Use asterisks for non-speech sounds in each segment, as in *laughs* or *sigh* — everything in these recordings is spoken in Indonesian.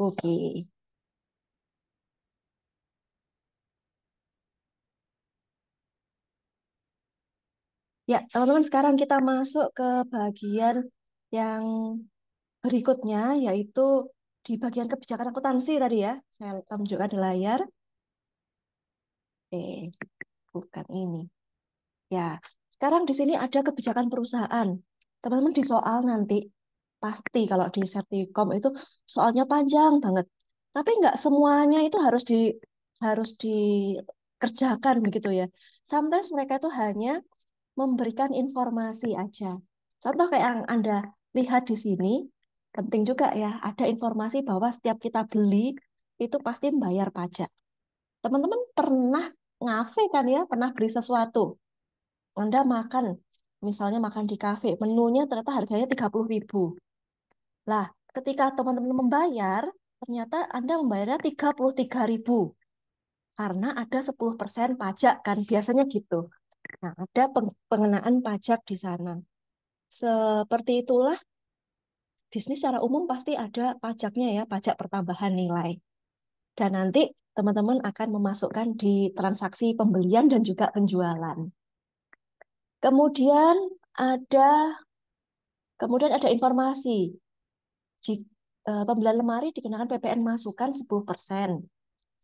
Oke. Ya, teman-teman, sekarang kita masuk ke bagian yang berikutnya, yaitu di bagian kebijakan akuntansi tadi ya. Saya akan tunjukkan di layar. Eh, bukan ini. Ya, sekarang di sini ada kebijakan perusahaan. Teman-teman, di soal nanti pasti kalau di Sertikom itu soalnya panjang banget. Tapi nggak semuanya itu harus di harus dikerjakan begitu ya. Sometimes mereka itu hanya memberikan informasi aja. Contoh kayak yang Anda lihat di sini, penting juga ya, ada informasi bahwa setiap kita beli itu pasti membayar pajak. Teman-teman pernah ngafe kan ya, pernah beli sesuatu. Anda makan, misalnya makan di kafe, menunya ternyata harganya 30 ribu lah, ketika teman-teman membayar, ternyata Anda membayarnya 33.000 karena ada 10% pajak kan biasanya gitu. Nah, ada pengenaan pajak di sana. Seperti itulah bisnis secara umum pasti ada pajaknya ya, pajak pertambahan nilai. Dan nanti teman-teman akan memasukkan di transaksi pembelian dan juga penjualan. Kemudian ada kemudian ada informasi pembelian eh, lemari dikenakan PPN masukan 10%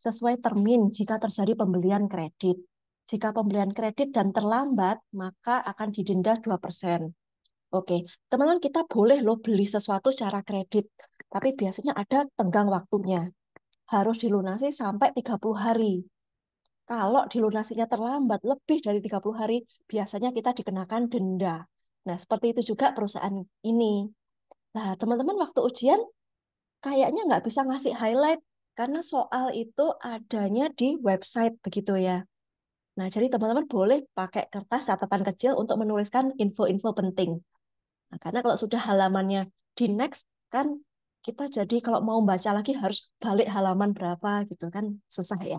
sesuai termin jika terjadi pembelian kredit. Jika pembelian kredit dan terlambat, maka akan didenda 2%. Oke, teman-teman kita boleh loh beli sesuatu secara kredit, tapi biasanya ada tenggang waktunya. Harus dilunasi sampai 30 hari. Kalau dilunasinya terlambat lebih dari 30 hari, biasanya kita dikenakan denda. Nah, seperti itu juga perusahaan ini. Nah, teman-teman waktu ujian kayaknya nggak bisa ngasih highlight karena soal itu adanya di website begitu ya. Nah, jadi teman-teman boleh pakai kertas catatan kecil untuk menuliskan info-info penting. Nah, karena kalau sudah halamannya di next kan kita jadi kalau mau baca lagi harus balik halaman berapa gitu kan susah ya.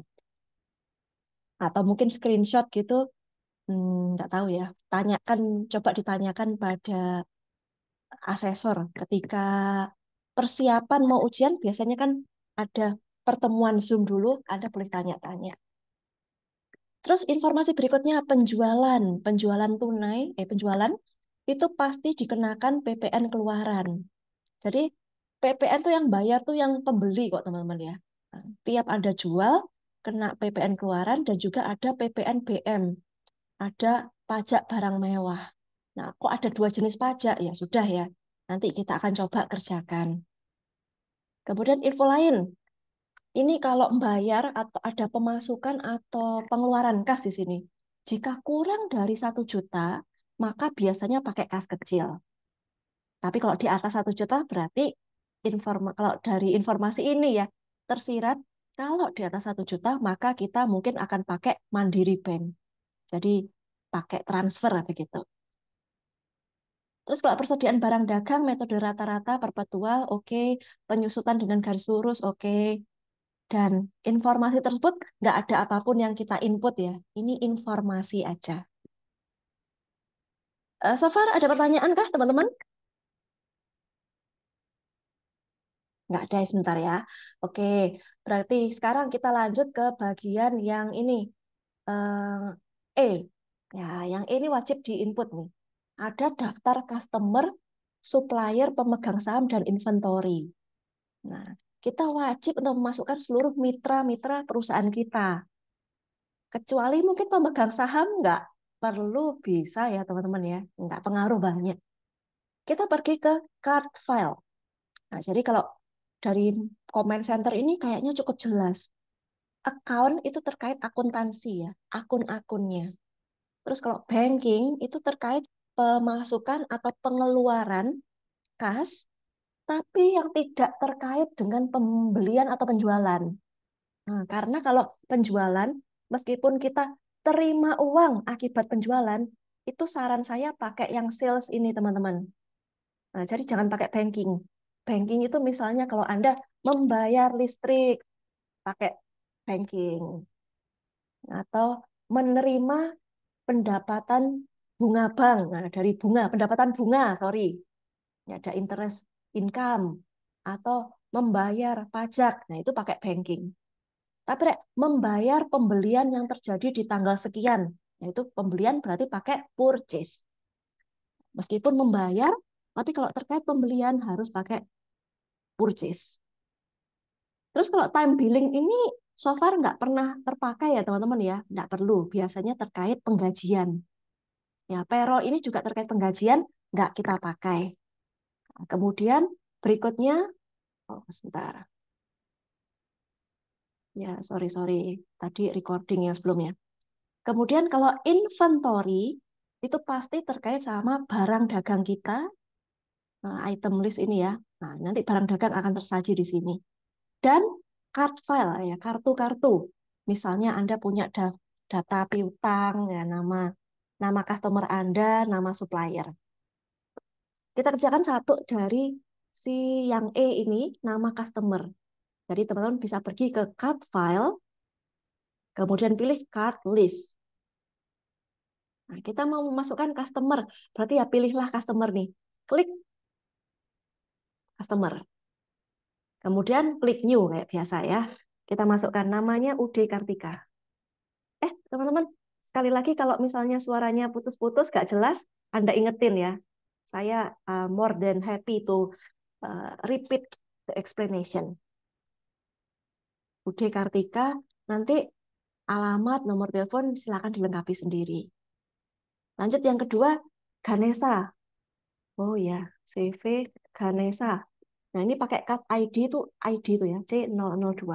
Atau mungkin screenshot gitu, hmm, nggak hmm, tahu ya. Tanyakan, coba ditanyakan pada asesor ketika persiapan mau ujian biasanya kan ada pertemuan Zoom dulu, ada boleh tanya-tanya. Terus informasi berikutnya penjualan, penjualan tunai, eh penjualan itu pasti dikenakan PPN keluaran. Jadi PPN tuh yang bayar tuh yang pembeli kok teman-teman ya. Nah, tiap ada jual kena PPN keluaran dan juga ada PPN BM, ada pajak barang mewah. Nah, kok ada dua jenis pajak? Ya sudah ya, nanti kita akan coba kerjakan. Kemudian info lain, ini kalau membayar atau ada pemasukan atau pengeluaran kas di sini. Jika kurang dari satu juta, maka biasanya pakai kas kecil. Tapi kalau di atas satu juta berarti informa kalau dari informasi ini ya tersirat kalau di atas satu juta maka kita mungkin akan pakai mandiri bank. Jadi pakai transfer begitu. Terus kalau persediaan barang dagang, metode rata-rata perpetual, oke. Okay. Penyusutan dengan garis lurus, oke. Okay. Dan informasi tersebut nggak ada apapun yang kita input ya. Ini informasi aja. Uh, so far ada pertanyaan kah teman-teman? Nggak ada sebentar ya. Oke, berarti sekarang kita lanjut ke bagian yang ini. Uh, e. Ya, yang ini wajib di input nih ada daftar customer, supplier, pemegang saham, dan inventory. Nah, kita wajib untuk memasukkan seluruh mitra-mitra perusahaan kita. Kecuali mungkin pemegang saham nggak perlu bisa ya teman-teman ya, nggak pengaruh banyak. Kita pergi ke card file. Nah, jadi kalau dari comment center ini kayaknya cukup jelas. Account itu terkait akuntansi ya, akun-akunnya. Terus kalau banking itu terkait pemasukan atau pengeluaran kas, tapi yang tidak terkait dengan pembelian atau penjualan. Nah, karena kalau penjualan, meskipun kita terima uang akibat penjualan, itu saran saya pakai yang sales ini, teman-teman. Nah, jadi jangan pakai banking. Banking itu misalnya kalau Anda membayar listrik, pakai banking. Atau menerima pendapatan bunga bank nah, dari bunga pendapatan bunga sorry ya, ada interest income atau membayar pajak nah itu pakai banking tapi rek, membayar pembelian yang terjadi di tanggal sekian yaitu pembelian berarti pakai purchase meskipun membayar tapi kalau terkait pembelian harus pakai purchase terus kalau time billing ini so far nggak pernah terpakai ya teman-teman ya nggak perlu biasanya terkait penggajian Ya, payroll ini juga terkait penggajian, nggak kita pakai. Nah, kemudian berikutnya, oh sebentar. Ya, sorry, sorry. Tadi recording yang sebelumnya. Kemudian kalau inventory, itu pasti terkait sama barang dagang kita, nah, item list ini ya. Nah, nanti barang dagang akan tersaji di sini. Dan card file, ya kartu-kartu. Misalnya Anda punya data piutang, ya, nama nama customer Anda, nama supplier. Kita kerjakan satu dari si yang E ini, nama customer. Jadi teman-teman bisa pergi ke card file, kemudian pilih card list. Nah, kita mau memasukkan customer, berarti ya pilihlah customer nih. Klik customer. Kemudian klik new kayak biasa ya. Kita masukkan namanya UD Kartika. Eh, teman-teman, Sekali lagi kalau misalnya suaranya putus-putus gak jelas, Anda ingetin ya. Saya uh, more than happy to uh, repeat the explanation. Oke Kartika, nanti alamat, nomor telepon silakan dilengkapi sendiri. Lanjut yang kedua, Ganesa. Oh ya, CV Ganesa. Nah, ini pakai card ID itu ID itu ya, C002.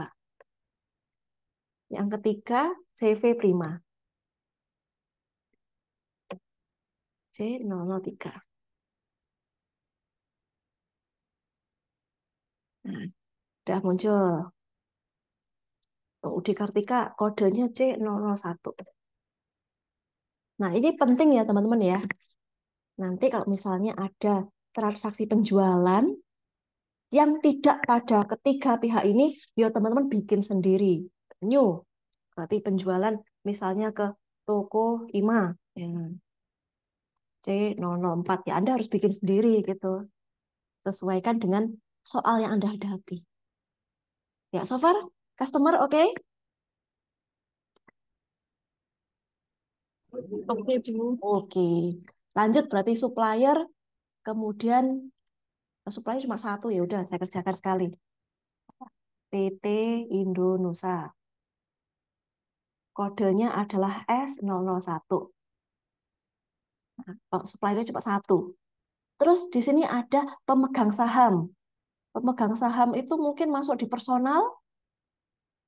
Yang ketiga, CV Prima. C003. Nah, sudah muncul. UD Kartika kodenya C001. Nah, ini penting ya teman-teman ya. Nanti kalau misalnya ada transaksi penjualan yang tidak pada ketiga pihak ini, ya teman-teman bikin sendiri. New. Berarti penjualan misalnya ke toko IMA. Ya ya Anda harus bikin sendiri gitu. Sesuaikan dengan soal yang Anda hadapi. Ya, so far customer oke? Okay? Oke, okay, Okay. Lanjut berarti supplier kemudian eh, supplier cuma satu ya udah saya kerjakan sekali. PT Indonesia. Kodenya adalah S001. Kalau suppliernya cuma satu. Terus di sini ada pemegang saham. Pemegang saham itu mungkin masuk di personal.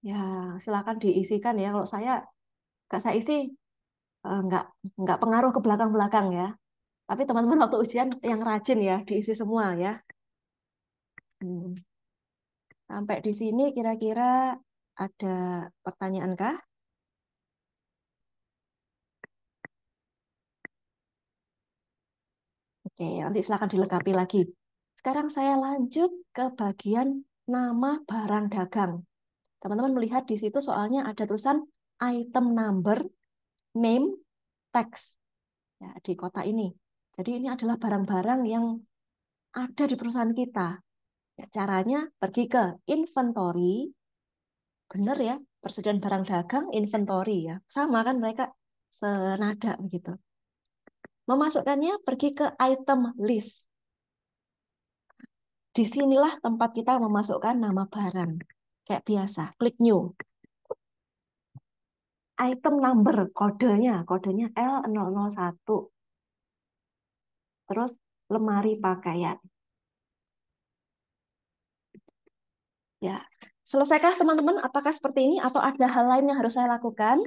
Ya, silakan diisikan ya. Kalau saya nggak saya isi, eh, nggak nggak pengaruh ke belakang-belakang ya. Tapi teman-teman waktu ujian yang rajin ya, diisi semua ya. Hmm. Sampai di sini kira-kira ada pertanyaankah? kah? Oke, nanti silakan dilengkapi lagi. Sekarang saya lanjut ke bagian nama barang dagang. Teman-teman melihat di situ soalnya ada tulisan item number, name, tax ya, di kota ini. Jadi ini adalah barang-barang yang ada di perusahaan kita. Ya, caranya pergi ke inventory, benar ya, persediaan barang dagang, inventory ya. Sama kan mereka senada begitu. Memasukkannya pergi ke item list. Disinilah tempat kita memasukkan nama barang. Kayak biasa, klik new. Item number, kodenya, kodenya L001. Terus lemari pakaian. Ya, Selesaikah teman-teman? Apakah seperti ini atau ada hal lain yang harus saya lakukan?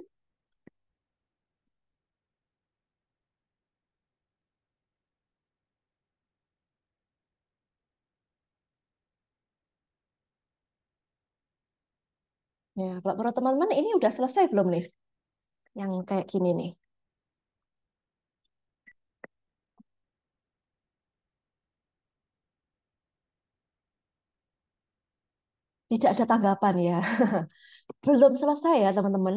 Ya, kalau menurut teman-teman ini udah selesai belum nih? Yang kayak gini nih. Tidak ada tanggapan ya. *laughs* belum selesai ya teman-teman.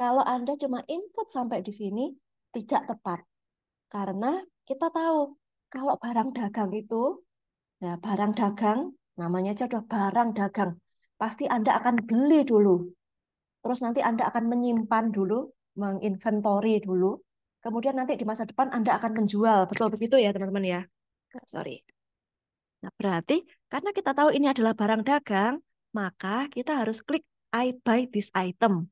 Kalau Anda cuma input sampai di sini, tidak tepat. Karena kita tahu kalau barang dagang itu, ya barang dagang namanya aja udah barang dagang pasti Anda akan beli dulu. Terus nanti Anda akan menyimpan dulu, menginventori dulu. Kemudian nanti di masa depan Anda akan menjual. Betul begitu ya, teman-teman ya. Sorry. Nah, berarti karena kita tahu ini adalah barang dagang, maka kita harus klik I buy this item.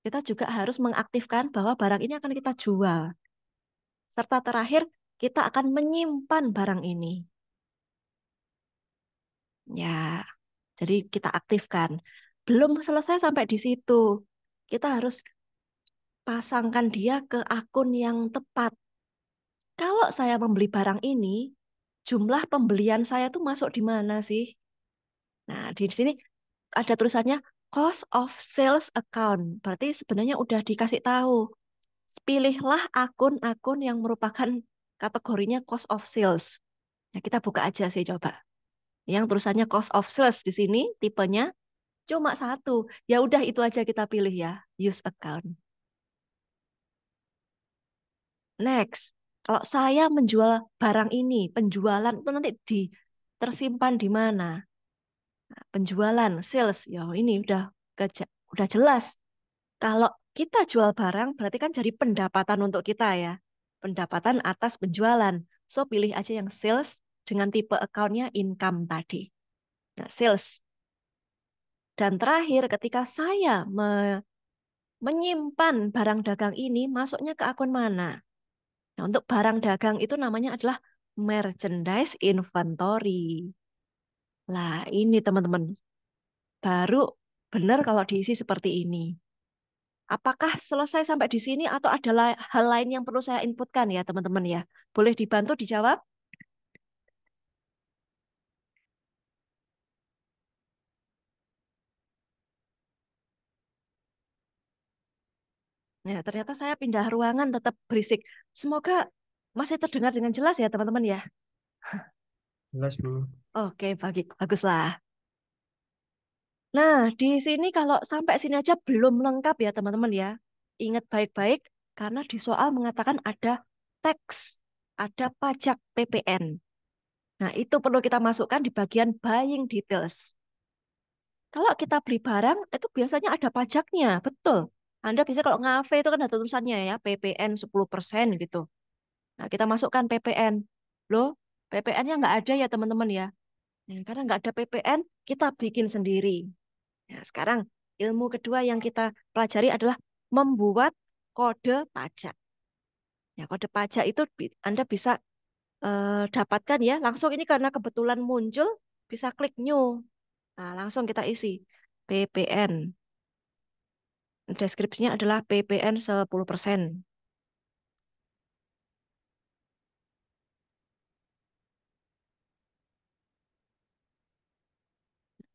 Kita juga harus mengaktifkan bahwa barang ini akan kita jual. Serta terakhir, kita akan menyimpan barang ini. Ya, jadi kita aktifkan. Belum selesai sampai di situ. Kita harus pasangkan dia ke akun yang tepat. Kalau saya membeli barang ini, jumlah pembelian saya tuh masuk di mana sih? Nah, di sini ada tulisannya cost of sales account. Berarti sebenarnya udah dikasih tahu. Pilihlah akun-akun yang merupakan kategorinya cost of sales. Nah, kita buka aja sih coba yang tulisannya cost of sales di sini tipenya cuma satu. Ya udah itu aja kita pilih ya, use account. Next, kalau saya menjual barang ini, penjualan itu nanti di tersimpan di mana? Nah, penjualan, sales, ya ini udah keja, udah jelas. Kalau kita jual barang berarti kan jadi pendapatan untuk kita ya. Pendapatan atas penjualan. So pilih aja yang sales dengan tipe accountnya income tadi. Nah, sales. Dan terakhir ketika saya me menyimpan barang dagang ini masuknya ke akun mana? Nah, untuk barang dagang itu namanya adalah merchandise inventory. Lah, ini teman-teman. Baru benar kalau diisi seperti ini. Apakah selesai sampai di sini atau ada hal lain yang perlu saya inputkan ya teman-teman ya? Boleh dibantu dijawab? Ya, ternyata saya pindah ruangan tetap berisik. Semoga masih terdengar dengan jelas ya, teman-teman ya. Jelas, Bu. Oke, bagus baguslah. Nah, di sini kalau sampai sini aja belum lengkap ya, teman-teman ya. Ingat baik-baik karena di soal mengatakan ada teks, ada pajak PPN. Nah, itu perlu kita masukkan di bagian buying details. Kalau kita beli barang, itu biasanya ada pajaknya, betul. Anda bisa kalau ngafe itu kan ada tulisannya ya, PPN 10% gitu. Nah, kita masukkan PPN. Loh, PPN-nya nggak ada ya teman-teman ya. Nah, karena nggak ada PPN, kita bikin sendiri. Nah, sekarang ilmu kedua yang kita pelajari adalah membuat kode pajak. Ya, kode pajak itu Anda bisa uh, dapatkan ya. Langsung ini karena kebetulan muncul, bisa klik new. Nah, langsung kita isi. PPN deskripsinya adalah PPN 10%.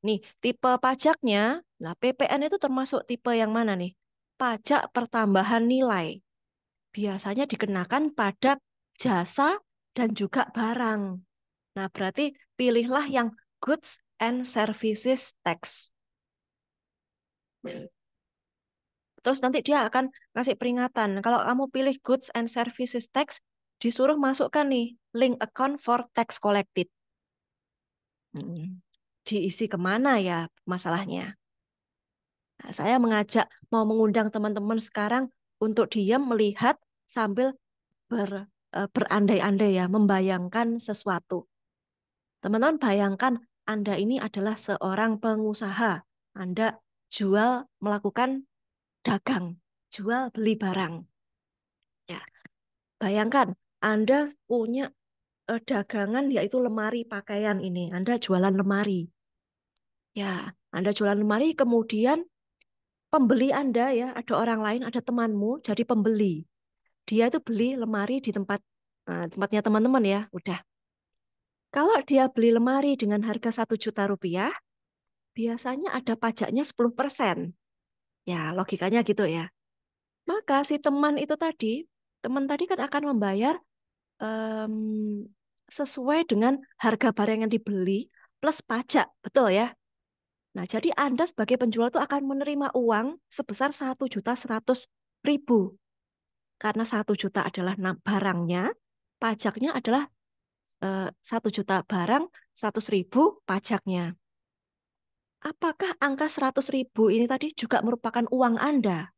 Nih, tipe pajaknya, nah PPN itu termasuk tipe yang mana nih? Pajak pertambahan nilai. Biasanya dikenakan pada jasa dan juga barang. Nah, berarti pilihlah yang goods and services tax. Terus nanti dia akan ngasih peringatan. Kalau kamu pilih goods and services tax, disuruh masukkan nih link account for tax collected. Diisi kemana ya masalahnya? Nah, saya mengajak mau mengundang teman-teman sekarang untuk diam melihat sambil ber, e, berandai-andai ya, membayangkan sesuatu. Teman-teman bayangkan Anda ini adalah seorang pengusaha. Anda jual melakukan dagang, jual beli barang. Ya. Bayangkan Anda punya eh, dagangan yaitu lemari pakaian ini. Anda jualan lemari. Ya, Anda jualan lemari kemudian pembeli Anda ya, ada orang lain, ada temanmu jadi pembeli. Dia itu beli lemari di tempat eh, tempatnya teman-teman ya, udah. Kalau dia beli lemari dengan harga satu juta rupiah, biasanya ada pajaknya 10 persen Ya, logikanya gitu ya. Maka si teman itu tadi, teman tadi kan akan membayar um, sesuai dengan harga barang yang dibeli plus pajak, betul ya? Nah, jadi Anda sebagai penjual itu akan menerima uang sebesar 1.100.000. Karena 1 juta adalah barangnya, pajaknya adalah eh, satu juta barang, 100 ribu pajaknya apakah angka 100 ribu ini tadi juga merupakan uang Anda?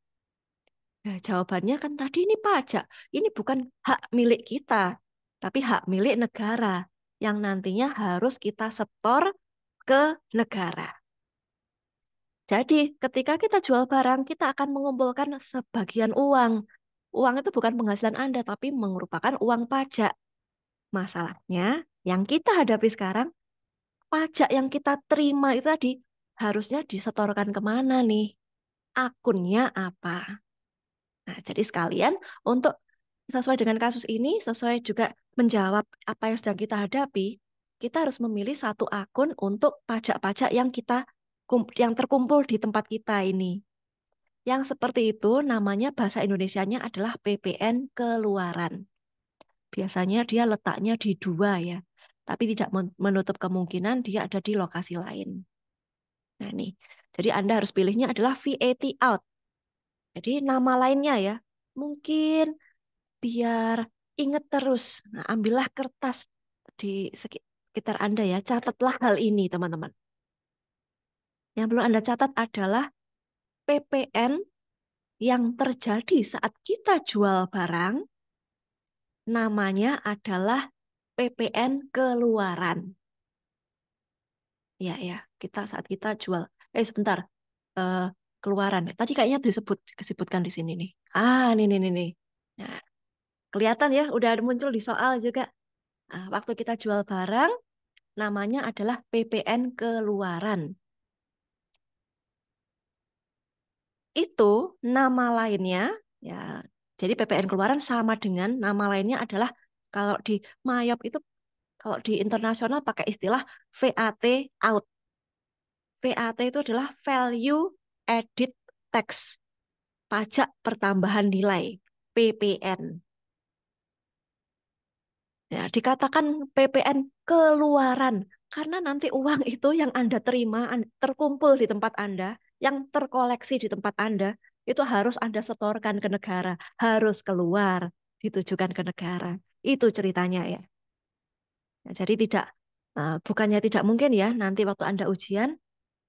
Nah, jawabannya kan tadi ini pajak. Ini bukan hak milik kita, tapi hak milik negara yang nantinya harus kita setor ke negara. Jadi, ketika kita jual barang, kita akan mengumpulkan sebagian uang. Uang itu bukan penghasilan Anda, tapi merupakan uang pajak. Masalahnya, yang kita hadapi sekarang, pajak yang kita terima itu tadi harusnya disetorkan kemana nih? Akunnya apa? Nah, jadi sekalian untuk sesuai dengan kasus ini, sesuai juga menjawab apa yang sedang kita hadapi, kita harus memilih satu akun untuk pajak-pajak yang kita yang terkumpul di tempat kita ini. Yang seperti itu namanya bahasa Indonesianya adalah PPN keluaran. Biasanya dia letaknya di dua ya, tapi tidak menutup kemungkinan dia ada di lokasi lain. Nah, ini. Jadi Anda harus pilihnya adalah VAT out. Jadi nama lainnya ya. Mungkin biar ingat terus. Nah, ambillah kertas di sekitar Anda ya. Catatlah hal ini, teman-teman. Yang perlu Anda catat adalah PPN yang terjadi saat kita jual barang namanya adalah PPN keluaran. Ya, ya kita saat kita jual. Eh sebentar, uh, keluaran. Tadi kayaknya disebut disebutkan di sini nih. Ah, ini nih nih. Nah, kelihatan ya, udah muncul di soal juga. Nah, waktu kita jual barang, namanya adalah PPN keluaran. Itu nama lainnya, ya. Jadi PPN keluaran sama dengan nama lainnya adalah kalau di Mayop itu kalau di internasional pakai istilah VAT out. VAT itu adalah value added tax, pajak pertambahan nilai, PPN. Ya, dikatakan PPN keluaran karena nanti uang itu yang Anda terima terkumpul di tempat Anda, yang terkoleksi di tempat Anda, itu harus Anda setorkan ke negara, harus keluar ditujukan ke negara. Itu ceritanya ya. Nah, jadi tidak eh, bukannya tidak mungkin ya nanti waktu Anda ujian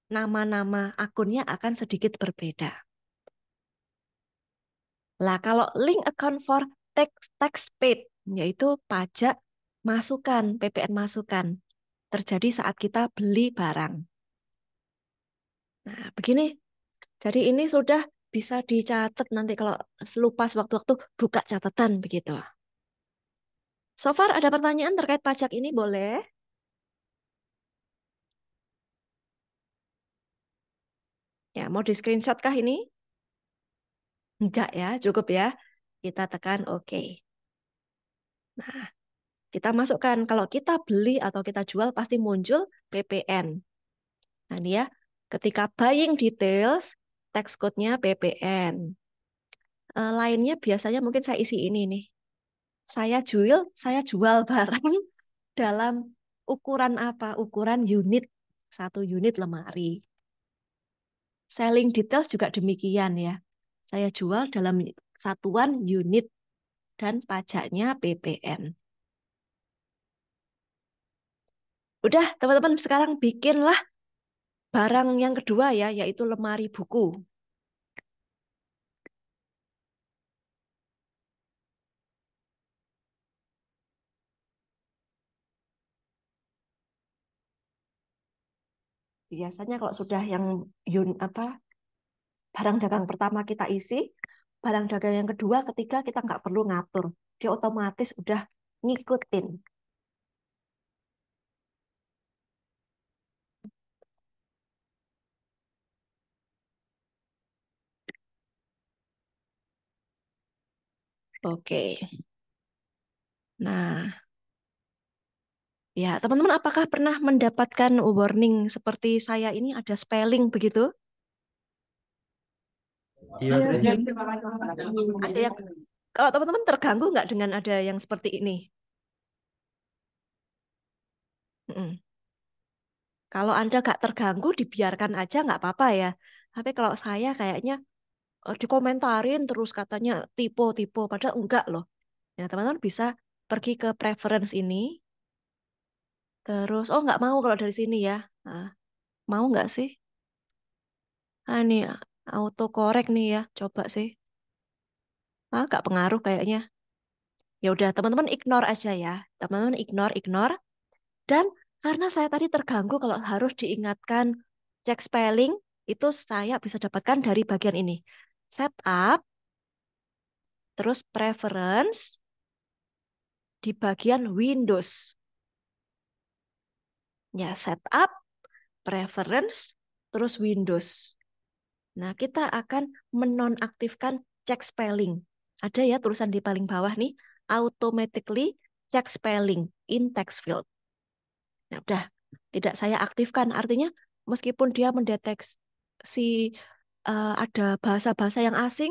nama-nama akunnya akan sedikit berbeda. Lah kalau link account for tax tax paid yaitu pajak masukan PPN masukan terjadi saat kita beli barang. Nah, begini. Jadi ini sudah bisa dicatat nanti kalau lupa sewaktu-waktu buka catatan begitu. So far ada pertanyaan terkait pajak ini boleh? Ya, mau di screenshot kah ini? Enggak ya, cukup ya. Kita tekan oke. Nah, kita masukkan kalau kita beli atau kita jual pasti muncul PPN. Nah, ini ya. Ketika buying details, text code-nya PPN. Eh, lainnya biasanya mungkin saya isi ini nih. Saya jual, saya jual barang *laughs* dalam ukuran apa? Ukuran unit, satu unit lemari. Selling details juga demikian ya. Saya jual dalam satuan unit dan pajaknya PPN. Udah, teman-teman sekarang bikinlah barang yang kedua ya, yaitu lemari buku. biasanya kalau sudah yang yun apa barang dagang pertama kita isi, barang dagang yang kedua, ketiga kita nggak perlu ngatur, dia otomatis udah ngikutin. Oke. Nah, Ya, teman-teman, apakah pernah mendapatkan warning seperti saya ini ada spelling begitu? Iya, ada yang kalau teman-teman terganggu nggak dengan ada yang seperti ini? Hmm. Kalau Anda nggak terganggu, dibiarkan aja nggak apa-apa ya. Tapi kalau saya kayaknya eh, dikomentarin terus katanya tipe-tipe, padahal enggak loh. Ya teman-teman bisa pergi ke preference ini, Terus, oh nggak mau kalau dari sini ya. Nah, mau nggak sih? Ah, ini auto korek nih ya. Coba sih. Ah, nggak pengaruh kayaknya. Ya udah, teman-teman ignore aja ya. Teman-teman ignore, ignore. Dan karena saya tadi terganggu kalau harus diingatkan cek spelling, itu saya bisa dapatkan dari bagian ini. Setup, terus preference, di bagian Windows. Ya, setup, preference, terus Windows. Nah, kita akan menonaktifkan check spelling. Ada ya tulisan di paling bawah nih, automatically check spelling in text field. Nah, udah tidak saya aktifkan. Artinya meskipun dia mendeteksi uh, ada bahasa-bahasa yang asing,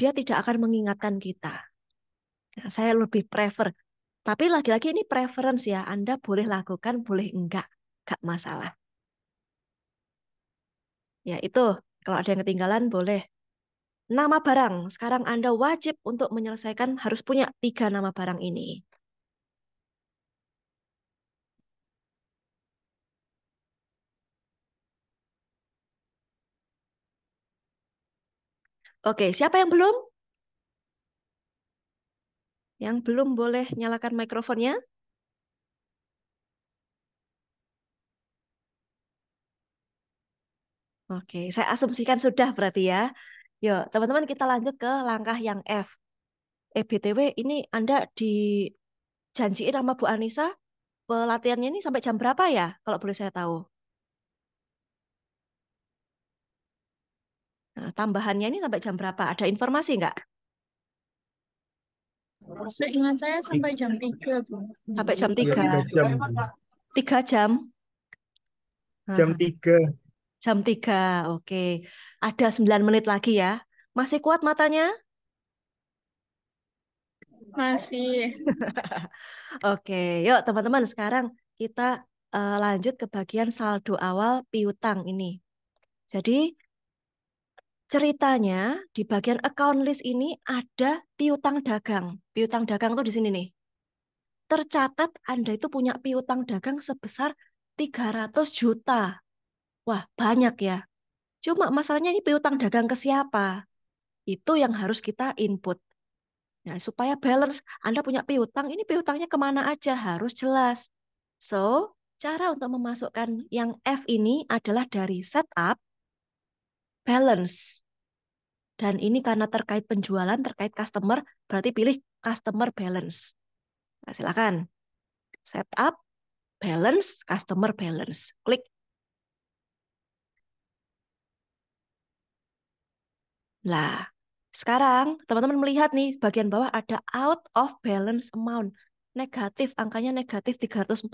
dia tidak akan mengingatkan kita. Nah, saya lebih prefer. Tapi lagi-lagi ini preference ya, Anda boleh lakukan, boleh enggak gak masalah. Ya itu, kalau ada yang ketinggalan boleh. Nama barang, sekarang Anda wajib untuk menyelesaikan harus punya tiga nama barang ini. Oke, siapa yang belum? Yang belum boleh nyalakan mikrofonnya. Oke, saya asumsikan sudah berarti ya. Yuk, teman-teman kita lanjut ke langkah yang F. Eh, BTW, ini Anda dijanjiin sama Bu Anissa pelatihannya ini sampai jam berapa ya, kalau boleh saya tahu? Nah, tambahannya ini sampai jam berapa? Ada informasi nggak? Seingat saya sampai jam 3, Bu. Sampai jam 3. Iya, 3 jam. 3 jam. Nah. Jam 3. Jam 3. Oke. Ada 9 menit lagi ya. Masih kuat matanya? Masih. *laughs* Oke, yuk teman-teman sekarang kita uh, lanjut ke bagian saldo awal piutang ini. Jadi ceritanya di bagian account list ini ada piutang dagang. Piutang dagang tuh di sini nih. Tercatat Anda itu punya piutang dagang sebesar 300 juta. Wah, banyak ya. Cuma masalahnya ini piutang dagang ke siapa? Itu yang harus kita input. Nah, supaya balance, Anda punya piutang, ini piutangnya kemana aja harus jelas. So, cara untuk memasukkan yang F ini adalah dari setup, balance. Dan ini karena terkait penjualan, terkait customer, berarti pilih customer balance. Nah, silakan. Setup, balance, customer balance. Klik Nah, sekarang teman-teman melihat nih bagian bawah ada out of balance amount. Negatif, angkanya negatif 314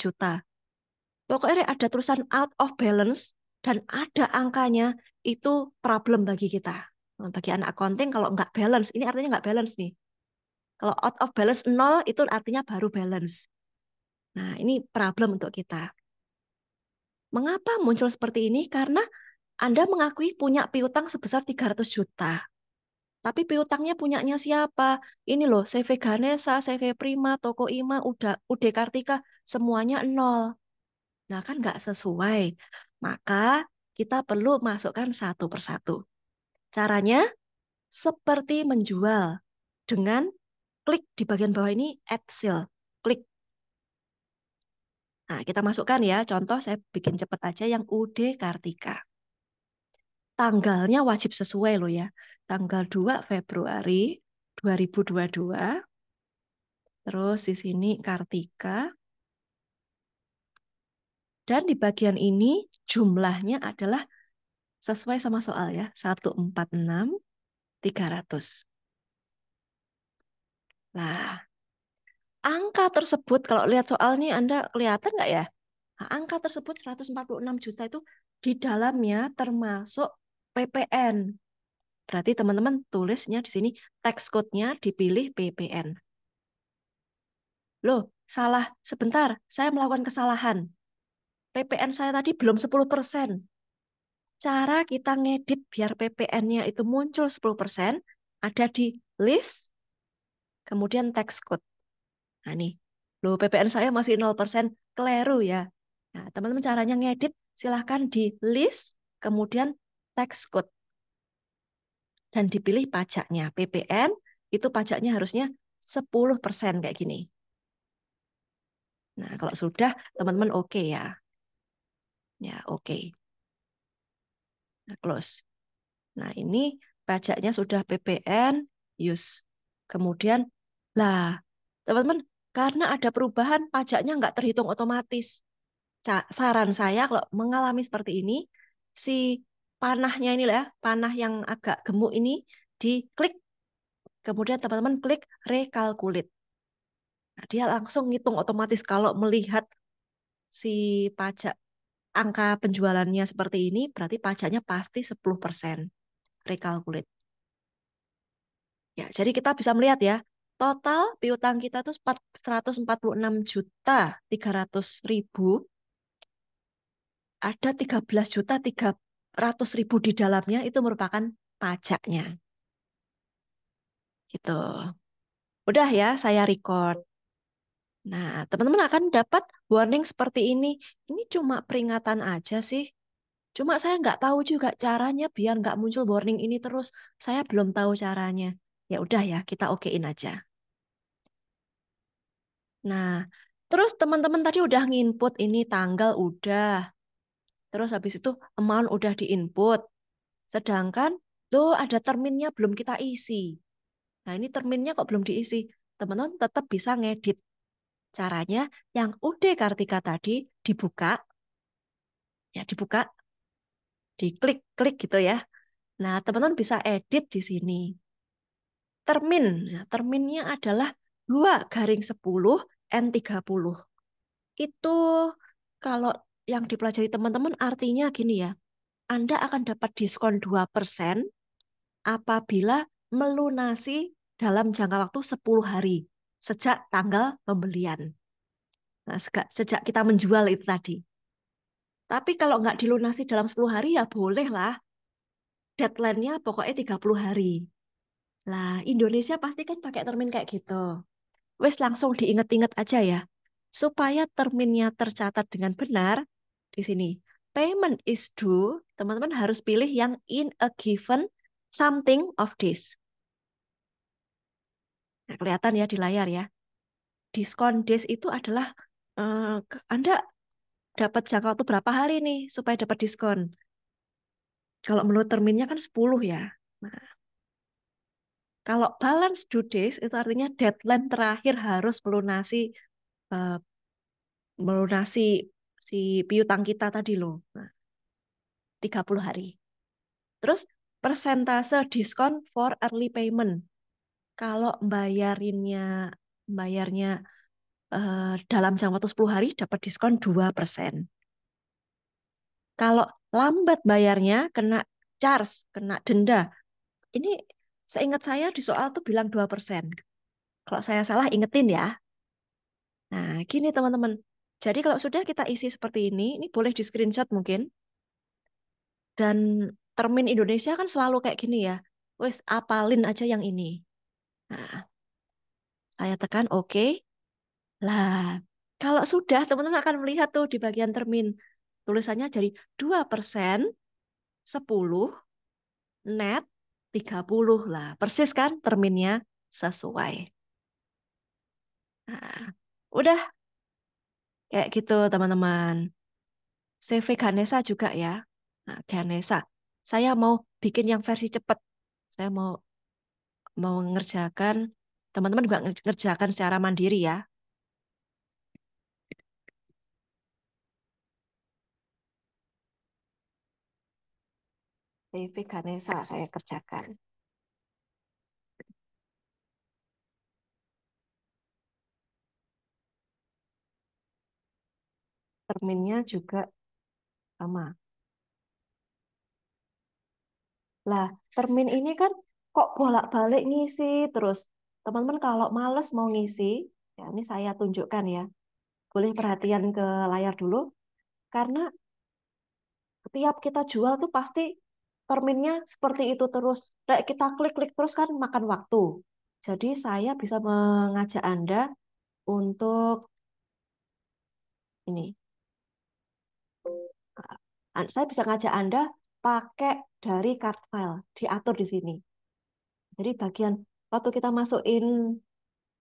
juta. Pokoknya ada tulisan out of balance dan ada angkanya itu problem bagi kita. Nah, bagi anak accounting kalau nggak balance, ini artinya nggak balance nih. Kalau out of balance 0 itu artinya baru balance. Nah, ini problem untuk kita. Mengapa muncul seperti ini? Karena anda mengakui punya piutang sebesar 300 juta. Tapi piutangnya punyanya siapa? Ini loh, CV Ganesha, CV Prima, Toko Ima, Uda, UD Kartika, semuanya nol. Nah kan nggak sesuai. Maka kita perlu masukkan satu persatu. Caranya seperti menjual dengan klik di bagian bawah ini add sale. Klik. Nah, kita masukkan ya. Contoh saya bikin cepat aja yang UD Kartika tanggalnya wajib sesuai loh ya. Tanggal 2 Februari 2022. Terus di sini Kartika. Dan di bagian ini jumlahnya adalah sesuai sama soal ya. 146 300. Nah, angka tersebut kalau lihat soal ini Anda kelihatan nggak ya? Nah, angka tersebut 146 juta itu di dalamnya termasuk PPN. Berarti teman-teman tulisnya di sini text code-nya dipilih PPN. Loh, salah. Sebentar, saya melakukan kesalahan. PPN saya tadi belum 10%. Cara kita ngedit biar PPN-nya itu muncul 10% ada di list, kemudian text code. Nah, nih. Loh, PPN saya masih 0%. Keliru ya. Nah, teman-teman caranya ngedit silahkan di list, kemudian tax code. Dan dipilih pajaknya. PPN itu pajaknya harusnya 10% kayak gini. Nah, kalau sudah teman-teman oke okay ya. Ya, oke. Okay. Nah, close. Nah, ini pajaknya sudah PPN, use. Kemudian, lah, teman-teman, karena ada perubahan, pajaknya nggak terhitung otomatis. Saran saya kalau mengalami seperti ini, si panahnya inilah ya, panah yang agak gemuk ini diklik. Kemudian teman-teman klik recalculate. Nah, dia langsung ngitung otomatis kalau melihat si pajak angka penjualannya seperti ini, berarti pajaknya pasti 10%. recalculate. Ya, jadi kita bisa melihat ya, total piutang kita itu 146 juta 300 ribu ada 13 juta 3 ratus ribu di dalamnya itu merupakan pajaknya. Gitu. Udah ya, saya record. Nah, teman-teman akan dapat warning seperti ini. Ini cuma peringatan aja sih. Cuma saya nggak tahu juga caranya biar nggak muncul warning ini terus. Saya belum tahu caranya. Ya udah ya, kita okein aja. Nah, terus teman-teman tadi udah nginput ini tanggal udah, Terus habis itu amount udah diinput. Sedangkan tuh ada terminnya belum kita isi. Nah ini terminnya kok belum diisi. Teman-teman tetap bisa ngedit. Caranya yang UD Kartika tadi dibuka. Ya dibuka. Diklik-klik gitu ya. Nah teman-teman bisa edit di sini. Termin. Nah, terminnya adalah 2 garing 10 N30. Itu kalau yang dipelajari teman-teman artinya gini ya. Anda akan dapat diskon 2% apabila melunasi dalam jangka waktu 10 hari sejak tanggal pembelian. Nah, sejak kita menjual itu tadi. Tapi kalau nggak dilunasi dalam 10 hari ya bolehlah. Deadline-nya pokoknya 30 hari. Lah, Indonesia pasti kan pakai termin kayak gitu. Wes langsung diinget-inget aja ya. Supaya terminnya tercatat dengan benar, di sini. Payment is due, teman-teman harus pilih yang in a given something of this. Nah, kelihatan ya di layar ya. Diskon days itu adalah uh, Anda dapat jangka waktu berapa hari nih supaya dapat diskon. Kalau menurut terminnya kan 10 ya. Nah, kalau balance due days itu artinya deadline terakhir harus melunasi uh, melunasi si piutang kita tadi loh. Nah, 30 hari. Terus persentase diskon for early payment. Kalau bayarinnya bayarnya eh, dalam jangka waktu 10 hari dapat diskon 2%. Kalau lambat bayarnya kena charge, kena denda. Ini seingat saya di soal tuh bilang 2%. Kalau saya salah ingetin ya. Nah, gini teman-teman, jadi kalau sudah kita isi seperti ini, ini boleh di screenshot mungkin. Dan termin Indonesia kan selalu kayak gini ya. Wes apalin aja yang ini. Nah, saya tekan oke. Okay. Lah, kalau sudah teman-teman akan melihat tuh di bagian termin tulisannya jadi 2% 10 net 30 lah. Persis kan terminnya sesuai. Nah, udah Kayak gitu, teman-teman. CV Ganesha juga ya. Nah, Ganesha. Saya mau bikin yang versi cepat. Saya mau mau mengerjakan teman-teman juga ngerjakan secara mandiri ya. CV Ganesha saya kerjakan. terminnya juga sama. Lah, termin ini kan kok bolak-balik ngisi terus. Teman-teman kalau males mau ngisi, ya ini saya tunjukkan ya. Boleh perhatian ke layar dulu. Karena setiap kita jual tuh pasti terminnya seperti itu terus. Kayak kita klik-klik terus kan makan waktu. Jadi saya bisa mengajak Anda untuk ini saya bisa ngajak Anda pakai dari card file, diatur di sini. Jadi bagian waktu kita masukin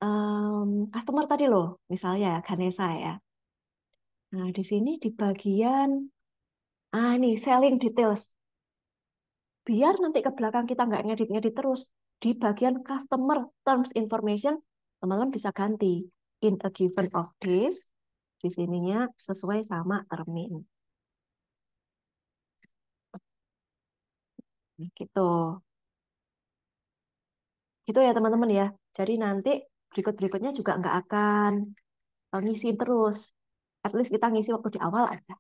um, customer tadi loh, misalnya Ganesha ya, ya. Nah, di sini di bagian ah ini selling details. Biar nanti ke belakang kita nggak ngedit-ngedit terus, di bagian customer terms information teman-teman bisa ganti in a given of this di sininya sesuai sama termin. Gitu. Gitu ya teman-teman ya. Jadi nanti berikut-berikutnya juga nggak akan e, ngisi terus. At least kita ngisi waktu di awal aja.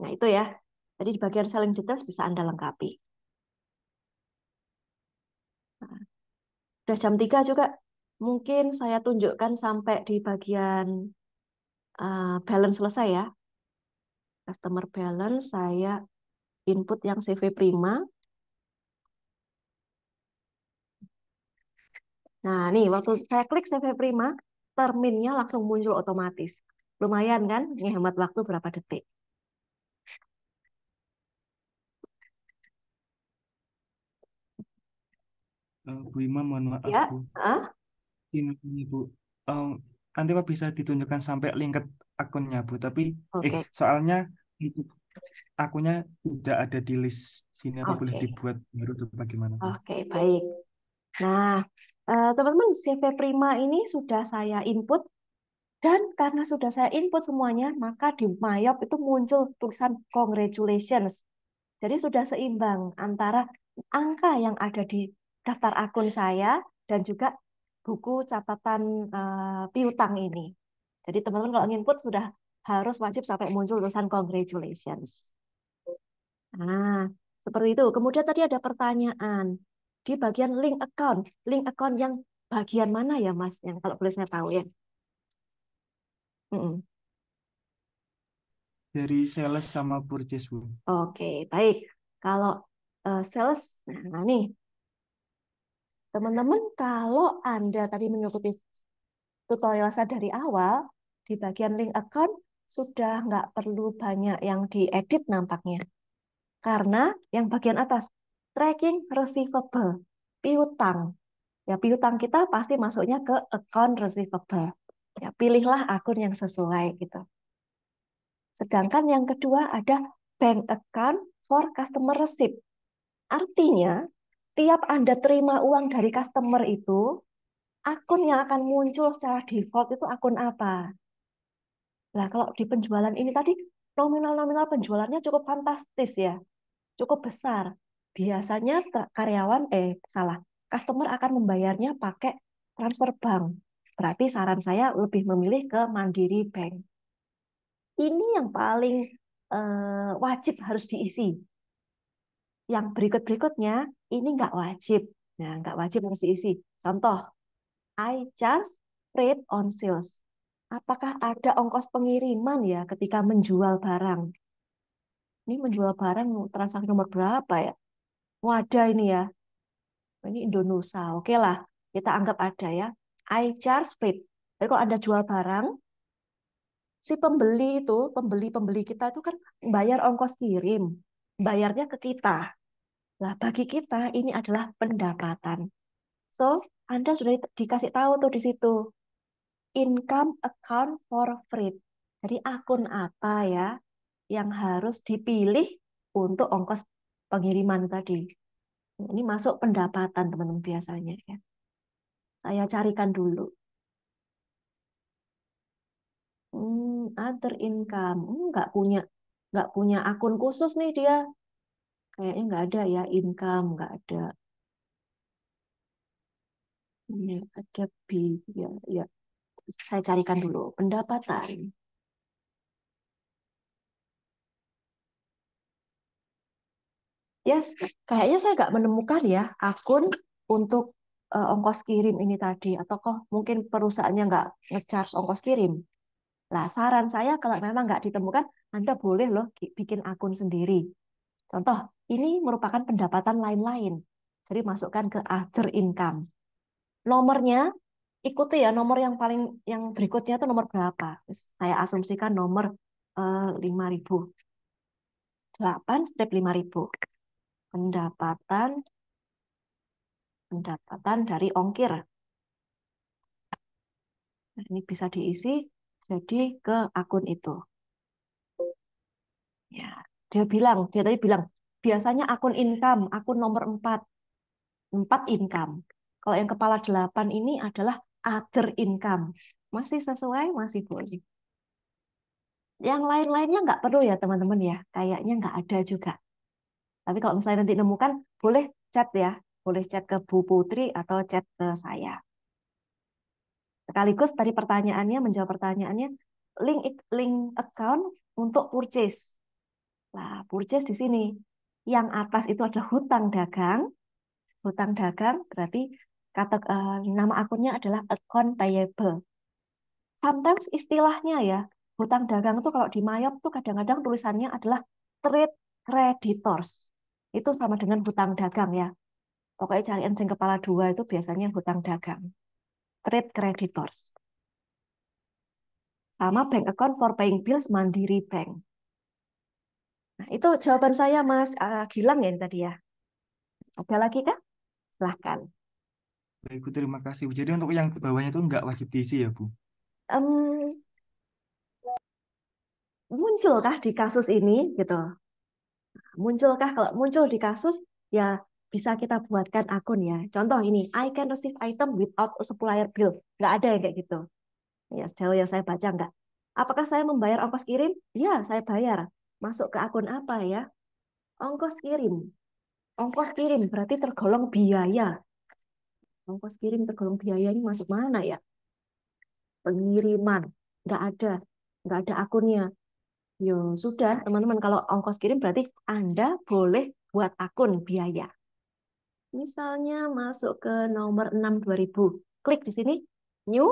Nah itu ya. Jadi di bagian saling details bisa Anda lengkapi. Nah, udah jam 3 juga. Mungkin saya tunjukkan sampai di bagian uh, balance selesai ya customer balance saya input yang CV Prima. Nah, nih waktu saya klik CV Prima, terminnya langsung muncul otomatis. Lumayan kan? hemat waktu berapa detik. Eh, Bu Ima, mohon maaf ya. Bu. Ah? Ini, ini Bu, um, nanti Pak bisa ditunjukkan sampai link akunnya Bu. Tapi, okay. eh, soalnya akunya udah ada di list sini apa okay. boleh dibuat baru tuh bagaimana? Oke, okay, baik. Nah, eh, teman-teman, CV Prima ini sudah saya input dan karena sudah saya input semuanya, maka di Mayop itu muncul tulisan congratulations. Jadi sudah seimbang antara angka yang ada di daftar akun saya dan juga buku catatan uh, piutang ini. Jadi teman-teman kalau input sudah harus wajib sampai muncul tulisan congratulations. Nah, seperti itu. Kemudian tadi ada pertanyaan di bagian link account. Link account yang bagian mana ya, Mas? Yang kalau boleh saya tahu ya. Mm -mm. Dari sales sama purchase, Bu. Oke, okay, baik. Kalau uh, sales, nah nih, teman-teman kalau Anda tadi mengikuti tutorial saya dari awal, di bagian link account sudah nggak perlu banyak yang diedit nampaknya. Karena yang bagian atas, tracking receivable, piutang. Ya, piutang kita pasti masuknya ke account receivable. Ya, pilihlah akun yang sesuai gitu. Sedangkan yang kedua ada bank account for customer receipt. Artinya, tiap Anda terima uang dari customer itu, akun yang akan muncul secara default itu akun apa? Nah, kalau di penjualan ini tadi nominal-nominal penjualannya cukup fantastis ya. Cukup besar. Biasanya karyawan eh salah, customer akan membayarnya pakai transfer bank. Berarti saran saya lebih memilih ke Mandiri Bank. Ini yang paling eh, wajib harus diisi. Yang berikut-berikutnya ini nggak wajib. Nah, nggak wajib harus diisi. Contoh, I just trade on sales apakah ada ongkos pengiriman ya ketika menjual barang? Ini menjual barang transaksi nomor berapa ya? Wadah oh, ini ya. Oh, ini Indonesia. Oke lah, kita anggap ada ya. I charge split. Jadi kalau Anda jual barang, si pembeli itu, pembeli-pembeli kita itu kan bayar ongkos kirim, bayarnya ke kita. lah bagi kita ini adalah pendapatan. So, Anda sudah dikasih tahu tuh di situ income account for free. Jadi akun apa ya yang harus dipilih untuk ongkos pengiriman tadi. Ini masuk pendapatan teman-teman biasanya ya. Saya carikan dulu. Hmm, other income. Hmm, nggak punya nggak punya akun khusus nih dia. Kayaknya nggak ada ya income, nggak ada. Ini ada biaya ya. ya. Saya carikan dulu pendapatan. Yes, kayaknya saya nggak menemukan ya akun untuk uh, ongkos kirim ini tadi. Atau kok mungkin perusahaannya nggak ngecharge ongkos kirim. Nah, saran saya kalau memang nggak ditemukan, Anda boleh loh bikin akun sendiri. Contoh, ini merupakan pendapatan lain-lain. Jadi masukkan ke other income. Nomornya ikuti ya nomor yang paling yang berikutnya itu nomor berapa. Saya asumsikan nomor eh, lima 5000. 8 strip 5000. Pendapatan pendapatan dari ongkir. Nah, ini bisa diisi jadi ke akun itu. Ya, dia bilang, dia tadi bilang, biasanya akun income, akun nomor 4. 4 income. Kalau yang kepala 8 ini adalah other income. Masih sesuai, masih boleh. Yang lain-lainnya nggak perlu ya teman-teman ya. Kayaknya nggak ada juga. Tapi kalau misalnya nanti nemukan, boleh chat ya. Boleh chat ke Bu Putri atau chat ke saya. Sekaligus tadi pertanyaannya, menjawab pertanyaannya, link, link account untuk purchase. Nah, purchase di sini. Yang atas itu adalah hutang dagang. Hutang dagang berarti kata uh, nama akunnya adalah account payable. Sometimes istilahnya ya, hutang dagang itu kalau di Mayop tuh kadang-kadang tulisannya adalah trade creditors. Itu sama dengan hutang dagang ya. Pokoknya cari sing kepala dua itu biasanya hutang dagang. Trade creditors. Sama bank account for paying bills Mandiri Bank. Nah, itu jawaban saya Mas uh, Gilang ya tadi ya. Ada lagi kah? Silahkan. Baik, Bu, terima kasih. Bu. Jadi untuk yang bawahnya itu nggak wajib diisi ya, Bu? Um, munculkah di kasus ini gitu? Munculkah kalau muncul di kasus ya bisa kita buatkan akun ya. Contoh ini, I can receive item without supplier bill. Nggak ada yang kayak gitu. Ya, sejauh yang saya baca nggak. Apakah saya membayar ongkos kirim? Ya, saya bayar. Masuk ke akun apa ya? Ongkos kirim. Ongkos kirim berarti tergolong biaya ongkos oh, kirim tergolong biaya ini masuk mana ya? Pengiriman, nggak ada, nggak ada akunnya. yo sudah, teman-teman, kalau ongkos kirim berarti Anda boleh buat akun biaya. Misalnya masuk ke nomor 6 2000, klik di sini, new,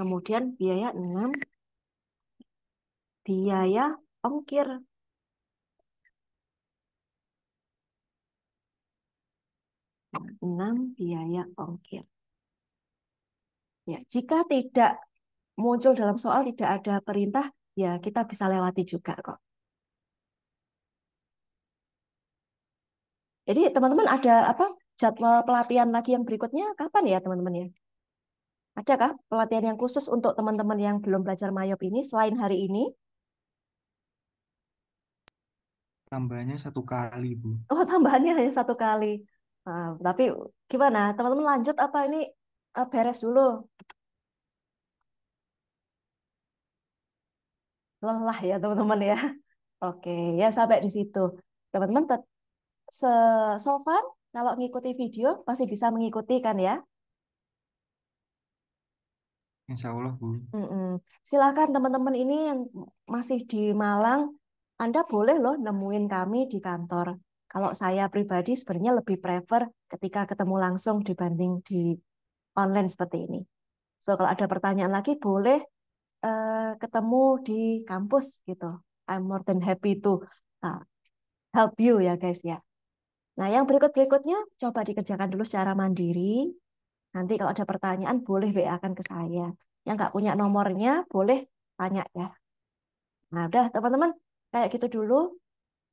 kemudian biaya 6, biaya ongkir 6. Biaya ongkir. Ya, jika tidak muncul dalam soal, tidak ada perintah, ya kita bisa lewati juga kok. Jadi teman-teman ada apa jadwal pelatihan lagi yang berikutnya kapan ya teman-teman ya? Adakah pelatihan yang khusus untuk teman-teman yang belum belajar mayop ini selain hari ini? Tambahannya satu kali, Bu. Oh, tambahannya hanya satu kali. Nah, tapi gimana? Teman-teman lanjut apa ini uh, beres dulu? Lelah ya teman-teman ya. *laughs* Oke, ya sampai di situ. Teman-teman so far kalau ngikuti video masih bisa mengikuti kan ya? Insya Allah, Bu. Mm-mm. Silakan teman-teman ini yang masih di Malang, Anda boleh loh nemuin kami di kantor. Kalau saya pribadi sebenarnya lebih prefer ketika ketemu langsung dibanding di online seperti ini. So kalau ada pertanyaan lagi boleh uh, ketemu di kampus gitu. I'm more than happy to uh, help you ya guys ya. Nah yang berikut berikutnya coba dikerjakan dulu secara mandiri. Nanti kalau ada pertanyaan boleh WA kan ke saya. Yang nggak punya nomornya boleh tanya ya. Nah udah teman-teman kayak gitu dulu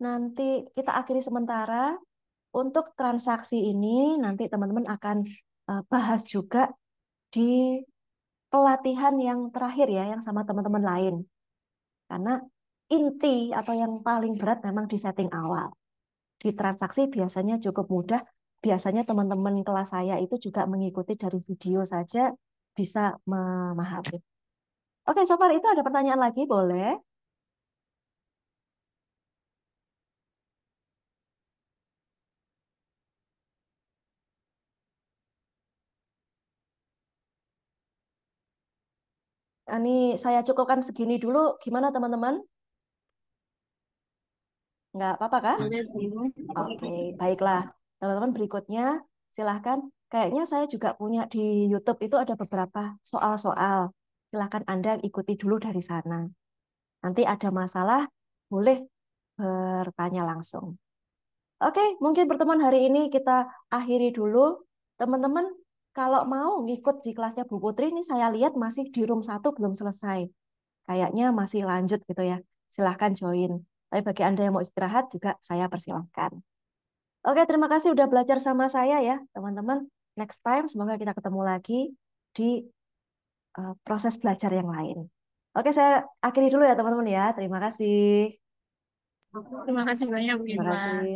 nanti kita akhiri sementara untuk transaksi ini nanti teman-teman akan eh, bahas juga di pelatihan yang terakhir ya yang sama teman-teman lain. Karena inti atau yang paling berat memang di setting awal. Di transaksi biasanya cukup mudah, biasanya teman-teman kelas saya itu juga mengikuti dari video saja bisa memahami. Oke, so far itu ada pertanyaan lagi, boleh? ini saya cukupkan segini dulu. Gimana teman-teman? Nggak apa-apa kan? Oke, baiklah. Teman-teman berikutnya silahkan. Kayaknya saya juga punya di YouTube itu ada beberapa soal-soal. Silahkan Anda ikuti dulu dari sana. Nanti ada masalah, boleh bertanya langsung. Oke, mungkin pertemuan hari ini kita akhiri dulu. Teman-teman kalau mau ngikut di kelasnya Bu Putri ini saya lihat masih di room satu belum selesai. Kayaknya masih lanjut gitu ya. Silahkan join. Tapi bagi Anda yang mau istirahat juga saya persilahkan. Oke, terima kasih udah belajar sama saya ya, teman-teman. Next time semoga kita ketemu lagi di uh, proses belajar yang lain. Oke, saya akhiri dulu ya teman-teman ya. Terima kasih. Terima kasih banyak Bu Irma.